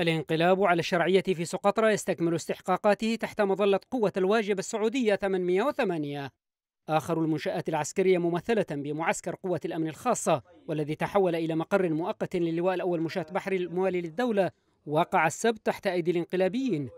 الانقلاب على الشرعية في سقطرى يستكمل استحقاقاته تحت مظلة قوة الواجب السعودية 808 آخر المنشآت العسكرية ممثلة بمعسكر قوة الأمن الخاصة والذي تحول إلى مقر مؤقت للواء الأول مشاة بحري الموالي للدولة وقع السبت تحت أيدي الانقلابيين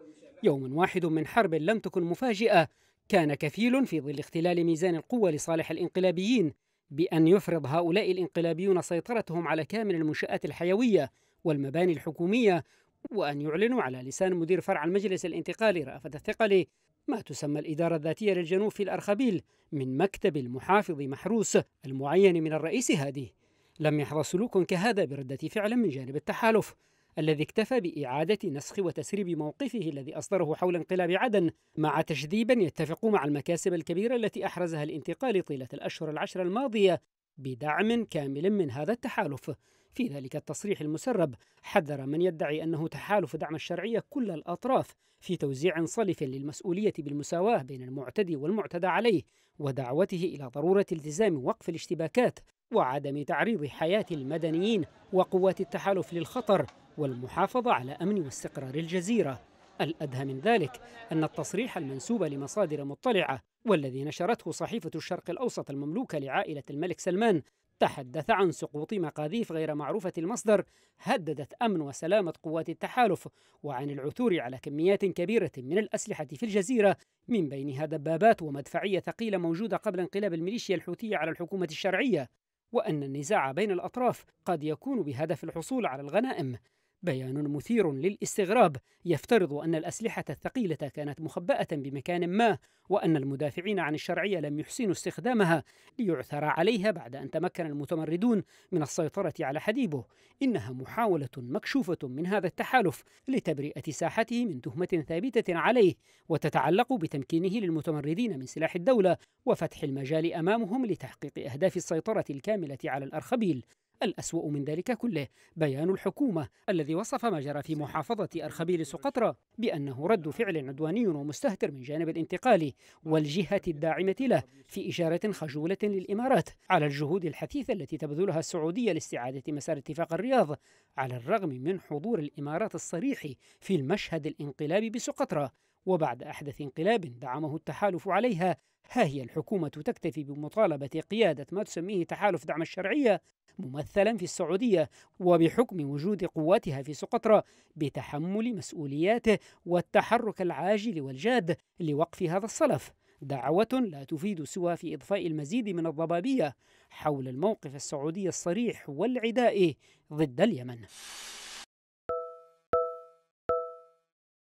يوم واحد من حرب لم تكن مفاجئة كان كفيل في ظل اختلال ميزان القوة لصالح الانقلابيين بأن يفرض هؤلاء الانقلابيون سيطرتهم على كامل المنشآت الحيوية والمباني الحكومية وأن يعلنوا على لسان مدير فرع المجلس الانتقالي رأفت الثقلي ما تسمى الإدارة الذاتية للجنوب في الأرخبيل من مكتب المحافظ محروس المعين من الرئيس هادي لم يحظى سلوك كهذا بردة فعل من جانب التحالف الذي اكتفى بإعادة نسخ وتسريب موقفه الذي أصدره حول انقلاب عدن مع تشذيب يتفق مع المكاسب الكبيرة التي أحرزها الانتقال طيلة الأشهر العشر الماضية بدعم كامل من هذا التحالف في ذلك التصريح المسرب حذر من يدعي انه تحالف دعم الشرعيه كل الاطراف في توزيع صلف للمسؤوليه بالمساواه بين المعتدي والمعتدى عليه ودعوته الى ضروره التزام وقف الاشتباكات وعدم تعريض حياه المدنيين وقوات التحالف للخطر والمحافظه على امن واستقرار الجزيره الادهى من ذلك ان التصريح المنسوب لمصادر مطلعه والذي نشرته صحيفة الشرق الأوسط المملوكة لعائلة الملك سلمان تحدث عن سقوط مقاذيف غير معروفة المصدر هددت أمن وسلامة قوات التحالف وعن العثور على كميات كبيرة من الأسلحة في الجزيرة من بينها دبابات ومدفعية ثقيلة موجودة قبل انقلاب الميليشيا الحوثية على الحكومة الشرعية وأن النزاع بين الأطراف قد يكون بهدف الحصول على الغنائم بيان مثير للاستغراب يفترض أن الأسلحة الثقيلة كانت مخبأة بمكان ما وأن المدافعين عن الشرعية لم يحسنوا استخدامها ليعثر عليها بعد أن تمكن المتمردون من السيطرة على حديبه إنها محاولة مكشوفة من هذا التحالف لتبرئة ساحته من تهمة ثابتة عليه وتتعلق بتمكينه للمتمردين من سلاح الدولة وفتح المجال أمامهم لتحقيق أهداف السيطرة الكاملة على الأرخبيل الأسوأ من ذلك كله بيان الحكومة الذي وصف ما جرى في محافظة أرخبيل سقطرى بأنه رد فعل عدواني ومستهتر من جانب الانتقالي والجهة الداعمة له في إشارة خجولة للإمارات على الجهود الحثيثة التي تبذلها السعودية لاستعادة مسار اتفاق الرياض على الرغم من حضور الإمارات الصريح في المشهد الانقلابي بسقطرى وبعد أحدث انقلاب دعمه التحالف عليها ها هي الحكومة تكتفي بمطالبة قيادة ما تسميه تحالف دعم الشرعية ممثلا في السعودية وبحكم وجود قواتها في سقطرى بتحمل مسؤولياته والتحرك العاجل والجاد لوقف هذا الصلف دعوة لا تفيد سوى في إضفاء المزيد من الضبابية حول الموقف السعودي الصريح والعدائي ضد اليمن